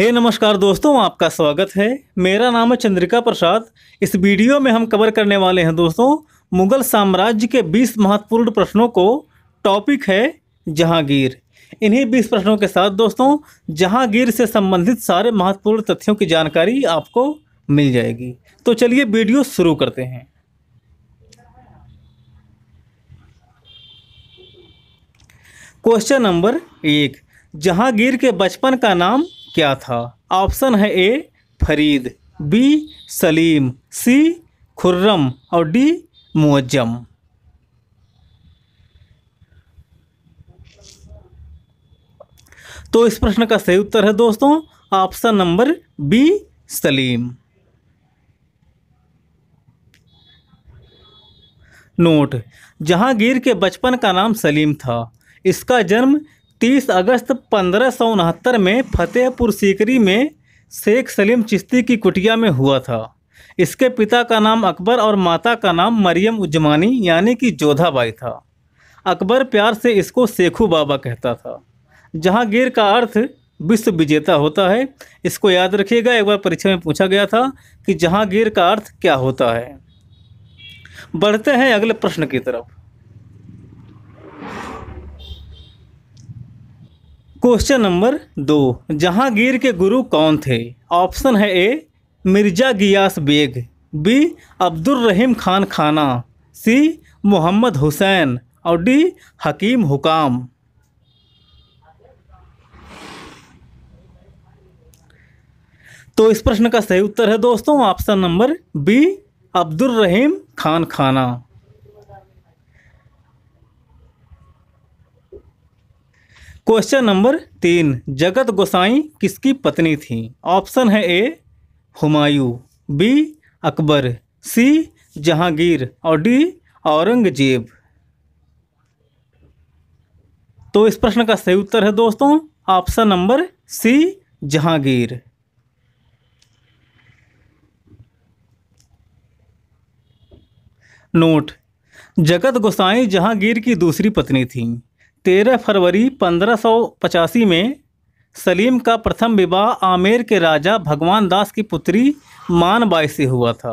हे hey, नमस्कार दोस्तों आपका स्वागत है मेरा नाम है चंद्रिका प्रसाद इस वीडियो में हम कवर करने वाले हैं दोस्तों मुगल साम्राज्य के 20 महत्वपूर्ण प्रश्नों को टॉपिक है जहांगीर इन्हीं 20 प्रश्नों के साथ दोस्तों जहांगीर से संबंधित सारे महत्वपूर्ण तथ्यों की जानकारी आपको मिल जाएगी तो चलिए वीडियो शुरू करते हैं क्वेश्चन नंबर एक जहांगीर के बचपन का नाम क्या था ऑप्शन है A Farid B Salim C Khurram और डी मुअज्जम तो इस प्रश्न का सही उत्तर है दोस्तों option number B Salim note Jahangir के बचपन का नाम सलीम था इसका जन्म 30 अगस्त पंद्रह में फतेहपुर सीकरी में शेख सलीम चिश्ती की कुटिया में हुआ था इसके पिता का नाम अकबर और माता का नाम मरियम उजमानी यानी कि जोधाबाई था अकबर प्यार से इसको शेखू बाबा कहता था जहांगीर का अर्थ विश्व विजेता होता है इसको याद रखिएगा एक बार परीक्षा में पूछा गया था कि जहांगीर का अर्थ क्या होता है बढ़ते हैं अगले प्रश्न की तरफ क्वेश्चन नंबर दो जहांगीर के गुरु कौन थे ऑप्शन है ए मिर्जा गियास बेग बी अब्दुल रहीम खान खाना सी मोहम्मद हुसैन और डी हकीम हुकाम तो इस प्रश्न का सही उत्तर है दोस्तों option number B Abdul Rahim Khan खाना क्वेश्चन नंबर तीन जगत गोसाई किसकी पत्नी थी ऑप्शन है A Humayun B Akbar C Jahangir और डी औरंगजेब तो इस प्रश्न का सही उत्तर है दोस्तों option number C Jahangir note Jagat Gosain Jahangir की दूसरी पत्नी थी तेरह फरवरी पंद्रह सौ पचासी में सलीम का प्रथम विवाह आमेर के राजा भगवान दास की पुत्री मानबाई से हुआ था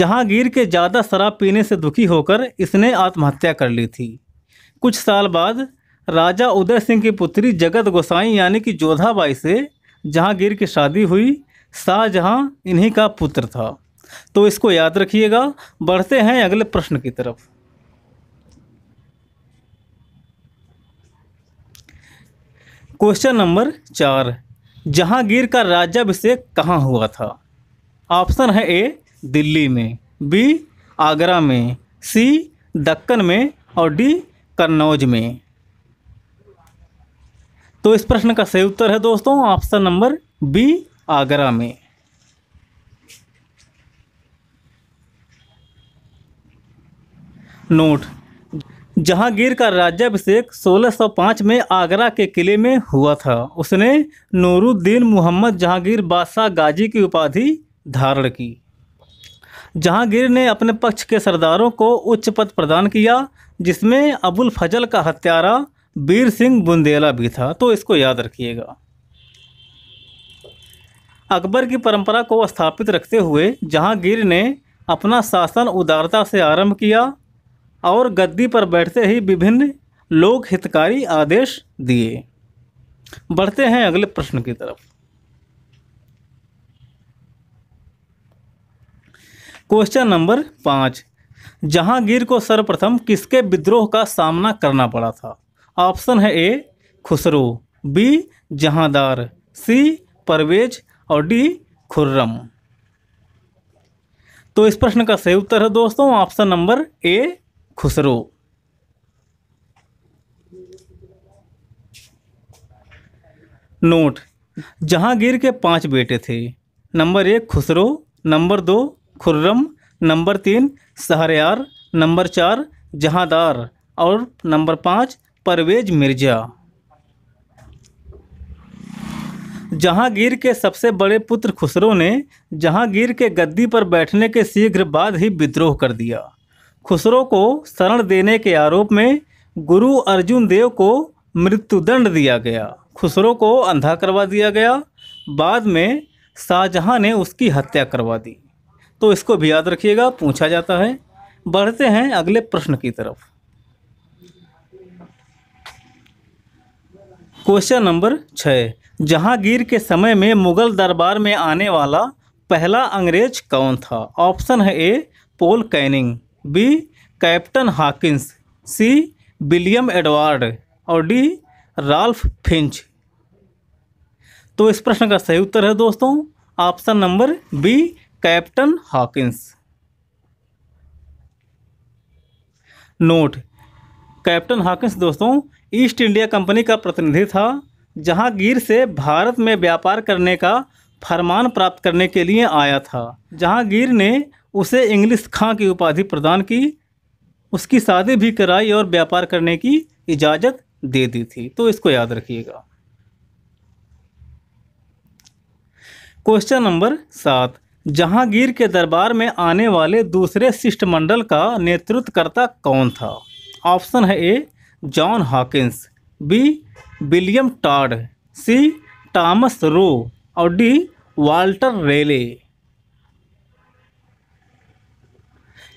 जहांगीर के ज़्यादा शराब पीने से दुखी होकर इसने आत्महत्या कर ली थी कुछ साल बाद राजा उदय सिंह की पुत्री जगत गोसाई यानी कि जोधाबाई से जहांगीर की शादी हुई शाहजहाँ इन्हीं का पुत्र था तो इसको याद रखिएगा बढ़ते हैं अगले प्रश्न की तरफ क्वेश्चन नंबर चार जहांगीर का राज्याभिषेक कहाँ हुआ था ऑप्शन है ए दिल्ली में बी आगरा में सी दक्कन में और डी कन्नौज में तो इस प्रश्न का सही उत्तर है दोस्तों ऑप्शन नंबर बी आगरा में नोट जहांगीर का राज्याभिषेक 1605 में आगरा के किले में हुआ था उसने नूरुद्दीन मोहम्मद जहांगीर बादशाह गाजी की उपाधि धारण की जहांगीर ने अपने पक्ष के सरदारों को उच्च पद प्रदान किया जिसमें अबुल फजल का हत्यारा बीर सिंह बुंदेला भी था तो इसको याद रखिएगा अकबर की परंपरा को स्थापित रखते हुए जहांगीर ने अपना शासन उदारता से आरंभ किया और गद्दी पर बैठते ही विभिन्न लोक हितकारी आदेश दिए बढ़ते हैं अगले प्रश्न की तरफ क्वेश्चन नंबर पाँच जहांगीर को सर्वप्रथम किसके विद्रोह का सामना करना पड़ा था ऑप्शन है A Khusrau B Jahandar C Parvez और डी खुर्रम तो इस प्रश्न का सही उत्तर है दोस्तों option number A Khusrau note Jahangir के पांच बेटे थे नंबर एक खुसरो नंबर दो खुर्रम नंबर तीन सहरयार नंबर चार जहादार और नंबर पाँच परवेज मिर्जा जहांगीर के सबसे बड़े पुत्र खुसरो ने जहांगीर के गद्दी पर बैठने के शीघ्र बाद ही विद्रोह कर दिया खुसरो को शरण देने के आरोप में गुरु अर्जुन देव को मृत्युदंड दिया गया खुसरो को अंधा करवा दिया गया बाद में शाहजहाँ ने उसकी हत्या करवा दी तो इसको भी याद रखिएगा पूछा जाता है बढ़ते हैं अगले प्रश्न की तरफ क्वेश्चन नंबर छः जहांगीर के समय में मुगल दरबार में आने वाला पहला अंग्रेज कौन था ऑप्शन है A Paul Canning B captain Hawkins C William Edward और डी राल्फ फिंच तो इस प्रश्न का सही उत्तर है दोस्तों option number B captain Hawkins note captain Hawkins दोस्तों ईस्ट इंडिया कंपनी का प्रतिनिधि था जहांगीर से भारत में व्यापार करने का फरमान प्राप्त करने के लिए आया था जहांगीर ने उसे इंग्लिश खां की उपाधि प्रदान की उसकी शादी भी कराई और व्यापार करने की इजाज़त दे दी थी तो इसको याद रखिएगा क्वेश्चन नंबर सात जहांगीर के दरबार में आने वाले दूसरे शिष्टमंडल का नेतृत्वकर्ता कौन था ऑप्शन है A John Hawkins B William Todd C Thomas Roe और डी वाल्टर रेले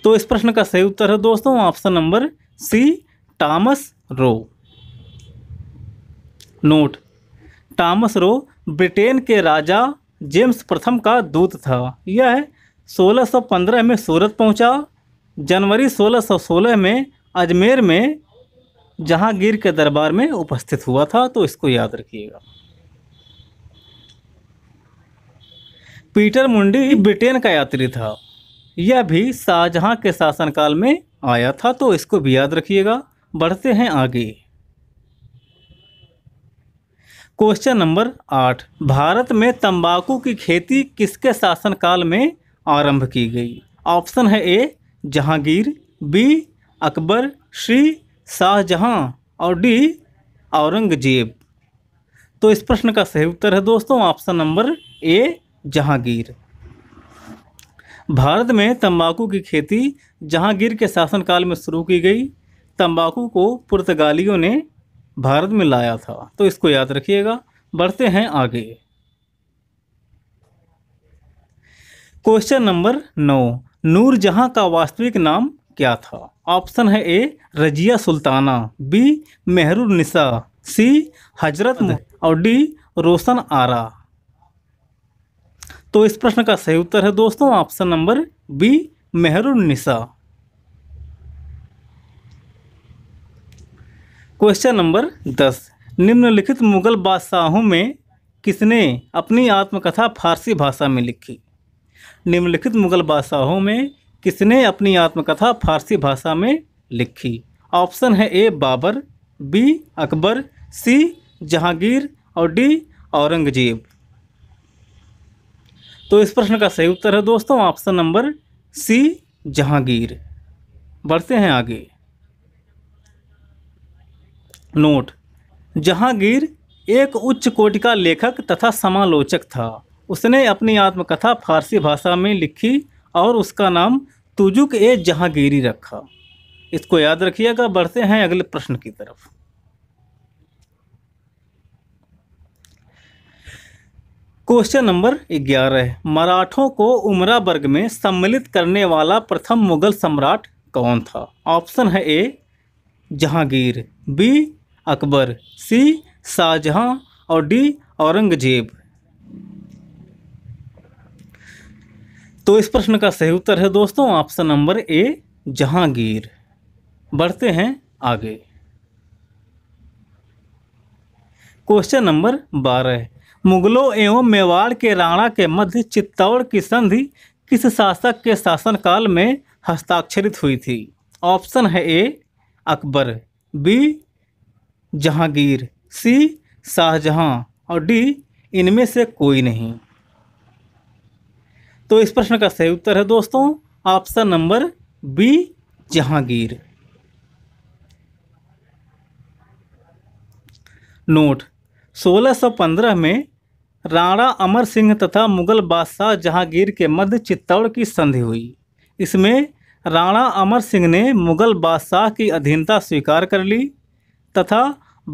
तो इस प्रश्न का सही उत्तर है दोस्तों option number C Thomas Roe note Thomas Roe Britain के राजा जेम्स प्रथम का दूत था यह 1615 में सूरत पहुंचा जनवरी 1616 में अजमेर में जहांगीर के दरबार में उपस्थित हुआ था तो इसको याद रखिएगा पीटर मुंडी ब्रिटेन का यात्री था यह भी शाहजहाँ के शासनकाल में आया था तो इसको भी याद रखिएगा बढ़ते हैं आगे क्वेश्चन नंबर आठ भारत में तंबाकू की खेती किसके शासनकाल में आरंभ की गई ऑप्शन है A Jahangir B Akbar C Shahjahan और डी औरंगजेब तो इस प्रश्न का सही उत्तर है दोस्तों option number A Jahangir Bharat में तंबाकू की खेती जहांगीर के शासनकाल में शुरू की गई तंबाकू को पुर्तगालियों ने भारत में लाया था तो इसको याद रखिएगा बढ़ते हैं आगे क्वेश्चन नंबर नौ नूरजहाँ का वास्तविक नाम क्या था ऑप्शन है A Razia Sultana B Mehrunnisa C Hazrat और डी रोशन आरा तो इस प्रश्न का सही उत्तर है दोस्तों option number B Mehrunnisa question number दस निम्नलिखित मुगल बादशाहों में किसने अपनी आत्मकथा फारसी भाषा में लिखी निम्नलिखित मुगल बादशाहों में किसने अपनी आत्मकथा फारसी भाषा में लिखी ऑप्शन है A Babur B Akbar C Jahangir और डी औरंगजेब तो इस प्रश्न का सही उत्तर है दोस्तों ऑप्शन नंबर सी जहांगीर बढ़ते हैं आगे नोट जहांगीर एक उच्च कोटि का लेखक तथा समालोचक था उसने अपनी आत्मकथा फारसी भाषा में लिखी और उसका नाम तुजुक ए जहांगीरी रखा इसको याद रखिएगा बढ़ते हैं अगले प्रश्न की तरफ क्वेश्चन नंबर ग्यारह मराठों को उमरा वर्ग में सम्मिलित करने वाला प्रथम मुगल सम्राट कौन था ऑप्शन है A Jahangir B Akbar C Shahjahan और डी औरंगजेब तो इस प्रश्न का सही उत्तर है दोस्तों ऑप्शन नंबर ए जहांगीर बढ़ते हैं आगे क्वेश्चन नंबर बारह मुगलों एवं मेवाड़ के राणा के मध्य चित्तौड़ की संधि किस शासक के शासनकाल में हस्ताक्षरित हुई थी ऑप्शन है A Akbar B Jahangir C Shahjahan और डी इनमें से कोई नहीं तो इस प्रश्न का सही उत्तर है दोस्तों option number B Jahangir note 1615 में राणा अमर सिंह तथा मुगल बादशाह जहांगीर के मध्य चित्तौड़ की संधि हुई इसमें राणा अमर सिंह ने मुगल बादशाह की अधीनता स्वीकार कर ली तथा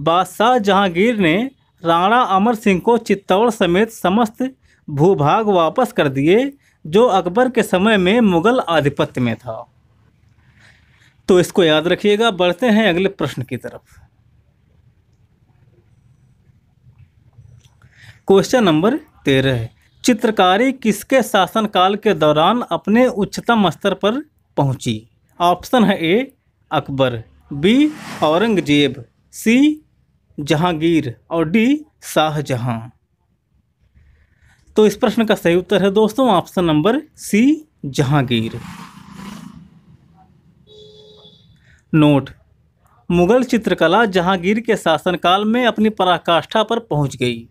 बादशाह जहांगीर ने राणा अमर सिंह को चित्तौड़ समेत समस्त भूभाग वापस कर दिए जो अकबर के समय में मुगल आधिपत्य में था तो इसको याद रखिएगा बढ़ते हैं अगले प्रश्न की तरफ क्वेश्चन नंबर तेरह चित्रकारी किसके शासनकाल के दौरान अपने उच्चतम स्तर पर पहुंची ऑप्शन है A Akbar B Aurangzeb C Jahangir और डी शाहजहां तो इस प्रश्न का सही उत्तर है दोस्तों option number C Jahangir note Mughal चित्रकला जहांगीर के शासनकाल में अपनी पराकाष्ठा पर पहुंच गई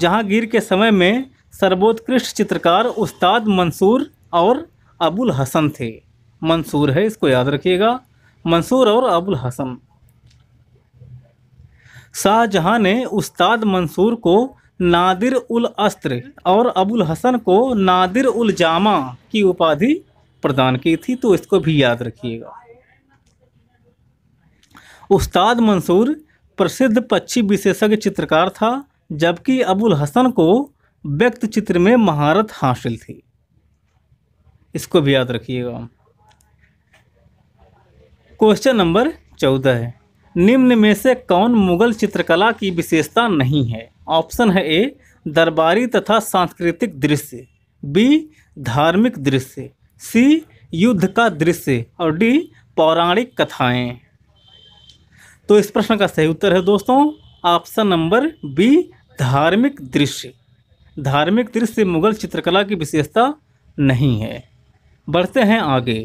जहांगीर के समय में सर्वोत्कृष्ट चित्रकार उस्ताद मंसूर और अबुल हसन थे मंसूर है इसको याद रखिएगा मंसूर और अबुल हसन शाहजहाँ ने उस्ताद मंसूर को नादिर उल अस्त्र और अबुल हसन को नादिर उल जामा की उपाधि प्रदान की थी तो इसको भी याद रखिएगा उस्ताद मंसूर प्रसिद्ध पक्षी विशेषज्ञ चित्रकार था जबकि अबुल हसन को व्यक्त चित्र में महारत हासिल थी इसको भी याद रखिएगा क्वेश्चन नंबर चौदह है निम्न में से कौन मुगल चित्रकला की विशेषता नहीं है ऑप्शन है ए दरबारी तथा सांस्कृतिक दृश्य बी धार्मिक दृश्य सी युद्ध का दृश्य और डी पौराणिक कथाएं तो इस प्रश्न का सही उत्तर है दोस्तों ऑप्शन नंबर बी धार्मिक दृश्य धार्मिक दृश्य मुगल चित्रकला की विशेषता नहीं है बढ़ते हैं आगे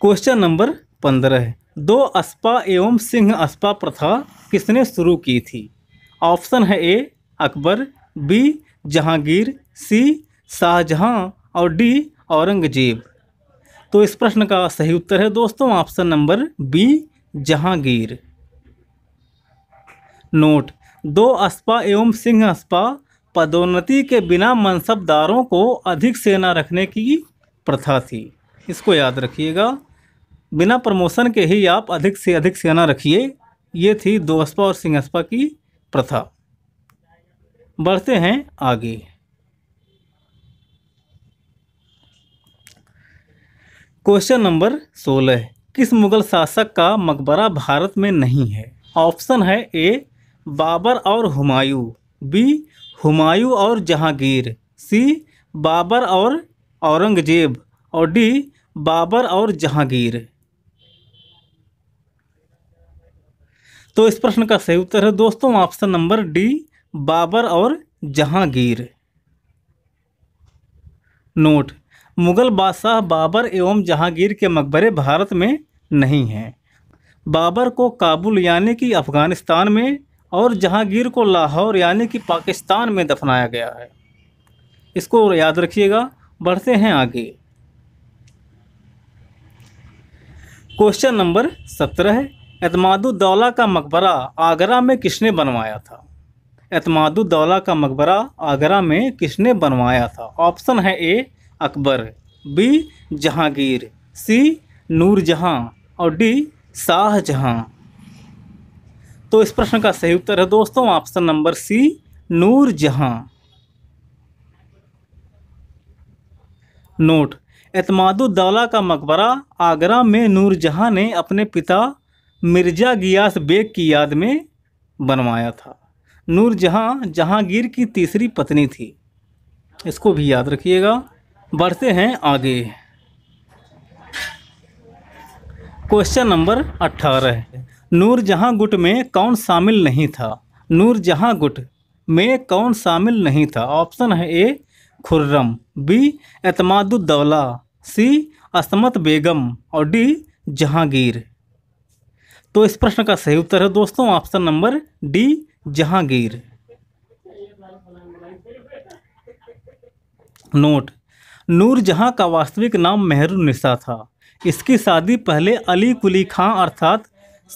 क्वेश्चन नंबर पंद्रह दो अस्पा एवं सिंह अस्पा प्रथा किसने शुरू की थी ऑप्शन है A Akbar B Jahangir C Shahjahan और डी औरंगजेब तो इस प्रश्न का सही उत्तर है दोस्तों option number B Jahangir note दो अस्पा एवं सिंह अस्पा पदोन्नति के बिना मनसबदारों को अधिक सेना रखने की प्रथा थी इसको याद रखिएगा बिना प्रमोशन के ही आप अधिक से अधिक सेना रखिए ये थी दोस्पा और सिंहस्पा की प्रथा बढ़ते हैं आगे क्वेश्चन नंबर सोलह किस मुगल शासक का मकबरा भारत में नहीं है ऑप्शन है ए बाबर और हुमायूं बी हुमायूं और जहांगीर सी बाबर और औरंगजेब और डी बाबर और जहांगीर तो इस प्रश्न का सही उत्तर है दोस्तों ऑप्शन नंबर डी बाबर और जहांगीर नोट मुग़ल बादशाह बाबर एवं जहांगीर के मकबरे भारत में नहीं हैं बाबर को काबुल यानी कि अफ़गानिस्तान में और जहांगीर को लाहौर यानी कि पाकिस्तान में दफनाया गया है इसको याद रखिएगा बढ़ते हैं आगे क्वेश्चन नंबर सत्रह एतमादुद्दौला का मकबरा आगरा में किसने बनवाया था एतमादुद्दौला का मकबरा आगरा में किसने बनवाया था ऑप्शन है A Akbar B Jahangir C Nurjahan और डी शाहजहाँ तो इस प्रश्न का सही उत्तर है दोस्तों option number C Nurjahan note Itimaduddaula का मकबरा आगरा में नूरजहाँ ने अपने पिता मिर्जा गियास बेग की याद में बनवाया था नूरजहाँ जहांगीर की तीसरी पत्नी थी इसको भी याद रखिएगा बढ़ते हैं आगे क्वेश्चन नंबर अट्ठारह जहाँ गुट में कौन शामिल नहीं था नूर जहाँ गुट में कौन शामिल नहीं था ऑप्शन है A Khurram B Itimaduddaula C Asmat Begum और डी जहांगीर तो इस प्रश्न का सही उत्तर है दोस्तों option number D Jahangir note Nurjahan का वास्तविक नाम मेहरुनिसा था इसकी शादी पहले अली कुली खां अर्थात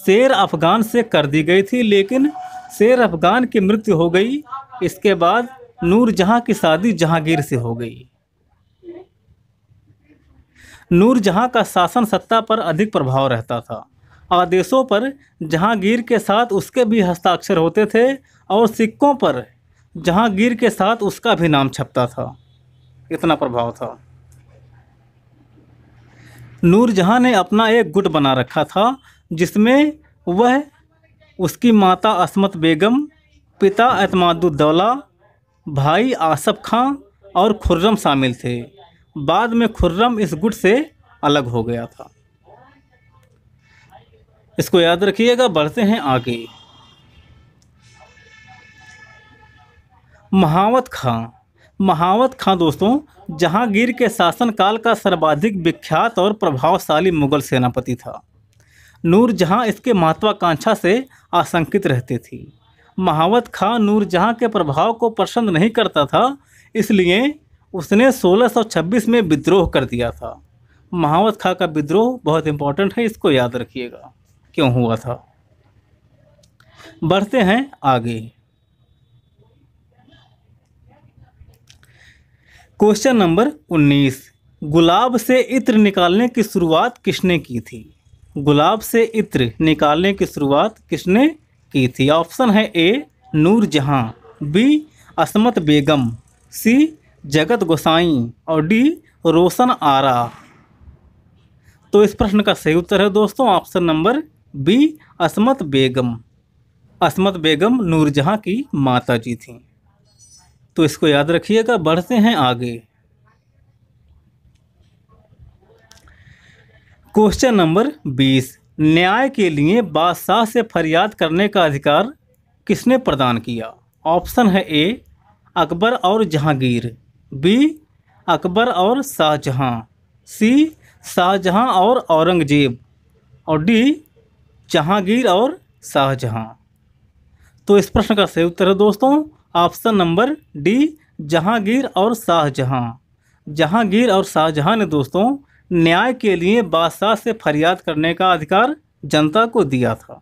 शेर अफगान से कर दी गई थी लेकिन शेर अफगान की मृत्यु हो गई इसके बाद नूरजहाँ की शादी जहांगीर से हो गई नूरजहाँ का शासन सत्ता पर अधिक प्रभाव रहता था आदेशों पर जहांगीर के साथ उसके भी हस्ताक्षर होते थे और सिक्कों पर जहांगीर के साथ उसका भी नाम छपता था इतना प्रभाव था नूरजहाँ ने अपना एक गुट बना रखा था जिसमें वह उसकी माता असमत बेगम पिता अतमादुद्दौला भाई आसफ खां और खुर्रम शामिल थे बाद में खुर्रम इस गुट से अलग हो गया था इसको याद रखिएगा बढ़ते हैं आगे महावत खां महावत खां दोस्तों जहांगीर के शासनकाल का सर्वाधिक विख्यात और प्रभावशाली मुगल सेनापति था नूरजहाँ इसके महत्वाकांक्षा से आशंकित रहती थी महावत खां नूरजहाँ के प्रभाव को पसंद नहीं करता था इसलिए उसने 1626 में विद्रोह कर दिया था महावत खां का विद्रोह बहुत इम्पोर्टेंट है इसको याद रखिएगा क्यों हुआ था बढ़ते हैं आगे क्वेश्चन नंबर 19 गुलाब से इत्र निकालने की शुरुआत किसने की थी गुलाब से इत्र निकालने की शुरुआत किसने की थी ऑप्शन है ए नूर जहाँ बी असमत बेगम सी जगत गोसाई और डी रोशन आरा तो इस प्रश्न का सही उत्तर है दोस्तों ऑप्शन नंबर बी असमत बेगम असमत बेगम नूरजहाँ की माता जी थीं तो इसको याद रखिएगा बढ़ते हैं आगे क्वेश्चन नंबर बीस न्याय के लिए बादशाह से फरियाद करने का अधिकार किसने प्रदान किया ऑप्शन है ए अकबर और जहांगीर बी अकबर और शाहजहाँ सी शाहजहाँ और औरंगजेब और डी जहांगीर और शाहजहाँ तो इस प्रश्न का सही उत्तर है दोस्तों ऑप्शन नंबर डी जहांगीर और शाहजहां जहांगीर और शाहजहां ने दोस्तों न्याय के लिए बादशाह से फरियाद करने का अधिकार जनता को दिया था